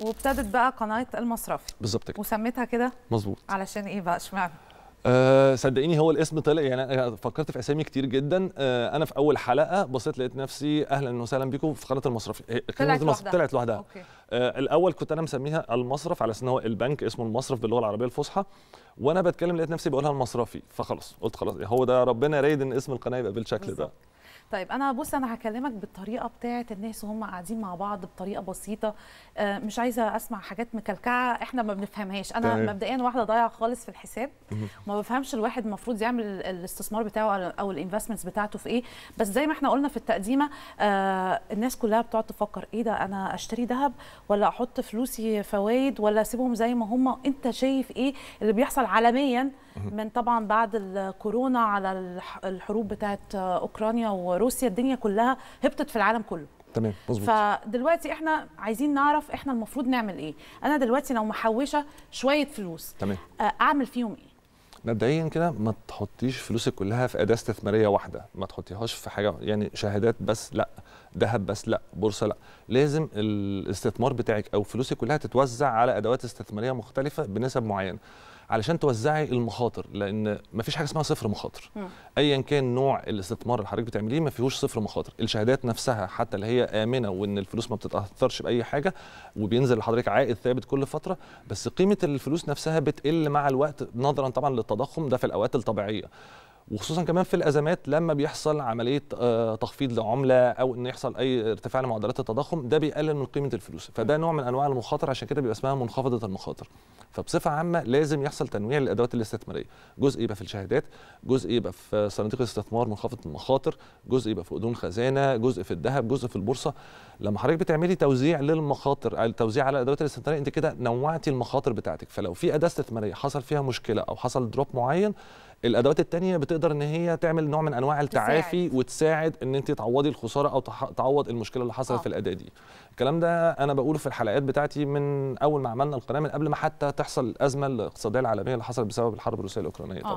وابتدت بقى قناه المصرفي بالظبط كده وسميتها كده مظبوط علشان ايه بقى اشمعنى أه صدقيني هو الاسم طلع يعني انا فكرت في اسامي كتير جدا أه انا في اول حلقه بصيت لقيت نفسي اهلا وسهلا بيكم في قناه المصرف آه، طلعت لوحدها طلعت لوحدها أه الاول كنت انا مسميها المصرف على ان هو البنك اسمه المصرف باللغه العربيه الفصحى وانا بتكلم لقيت نفسي بقولها المصرفي فخلاص قلت خلاص هو ده ربنا رايد ان اسم القناه يبقى بالشكل بالزبط. ده طيب انا بص انا هكلمك بالطريقه بتاعه الناس وهم قاعدين مع بعض بطريقه بسيطه آه، مش عايزه اسمع حاجات مكلكعه احنا ما بنفهمهاش انا طيب. مبدئيا واحده ضايعه خالص في الحساب وما بفهمش الواحد المفروض يعمل الاستثمار بتاعه او الانفستمنتس بتاعته في ايه بس زي ما احنا قلنا في التقديمه آه، الناس كلها بتقعد تفكر ايه ده انا اشتري ذهب ولا احط فلوسي فوائد ولا اسيبهم زي ما هم انت شايف ايه اللي بيحصل عالميا من طبعا بعد الكورونا على الحروب بتاعه اوكرانيا و وروسيا الدنيا كلها هبطت في العالم كله تمام مظبوط فدلوقتي احنا عايزين نعرف احنا المفروض نعمل ايه انا دلوقتي لو محوشه شويه فلوس تمام آه، اعمل فيهم ايه مبدئيا كده ما تحطيش فلوسك كلها في اداه استثماريه واحده ما تحطيهاش في حاجه يعني شهادات بس لا ذهب بس لا بورصه لا لازم الاستثمار بتاعك او فلوسك كلها تتوزع على ادوات استثماريه مختلفه بنسب معينه علشان توزعي المخاطر لان ما فيش حاجه اسمها صفر مخاطر ايا كان نوع الاستثمار اللي حضرتك بتعمليه ما فيهوش صفر مخاطر الشهادات نفسها حتى اللي هي امنه وان الفلوس ما بتتاثرش باي حاجه وبينزل لحضرتك عائد ثابت كل فتره بس قيمه الفلوس نفسها بتقل مع الوقت نظرا طبعا للتضخم ده في الاوقات الطبيعيه وخصوصا كمان في الازمات لما بيحصل عمليه آه، تخفيض لعمله او ان يحصل اي ارتفاع لمعدلات التضخم ده بيقلل من قيمه الفلوس فده نوع من انواع المخاطر عشان كده بيبقى اسمها منخفضه المخاطر فبصفه عامه لازم يحصل تنويع للادوات الاستثماريه جزء يبقى في الشهادات جزء يبقى في صناديق الاستثمار منخفضه المخاطر جزء يبقى في اذون خزانه جزء في الذهب جزء في البورصه لما حضرتك بتعملي توزيع للمخاطر على التوزيع على الادوات الاستثماريه انت كده نوعتي المخاطر بتاعتك فلو في اداه استثماريه حصل فيها مشكله او حصل دروب معين الادوات الثانيه بتقدر ان هي تعمل نوع من انواع التعافي تساعد. وتساعد ان انت تعوضي الخساره او تعوض المشكله اللي حصلت آه. في الاداه دي الكلام ده انا بقوله في الحلقات بتاعتي من اول ما عملنا القناه من قبل ما حتى تحصل الازمه الاقتصاديه العالميه اللي حصلت بسبب الحرب الروسيه الاوكرانيه آه. طبعا